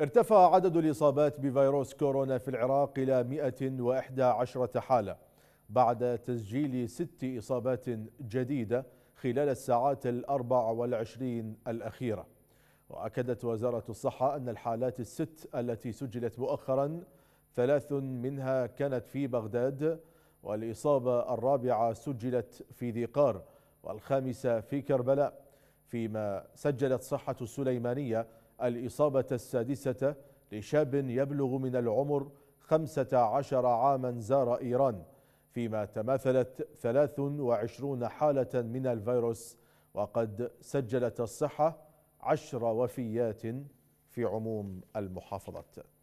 ارتفع عدد الإصابات بفيروس كورونا في العراق إلى 111 حالة بعد تسجيل ست إصابات جديدة خلال الساعات الأربع والعشرين الأخيرة وأكدت وزارة الصحة أن الحالات الست التي سجلت مؤخرا ثلاث منها كانت في بغداد والإصابة الرابعة سجلت في ذي قار والخامسة في كربلاء فيما سجلت صحة السليمانية الإصابة السادسة لشاب يبلغ من العمر 15 عاما زار إيران فيما تماثلت 23 حالة من الفيروس وقد سجلت الصحة عشر وفيات في عموم المحافظة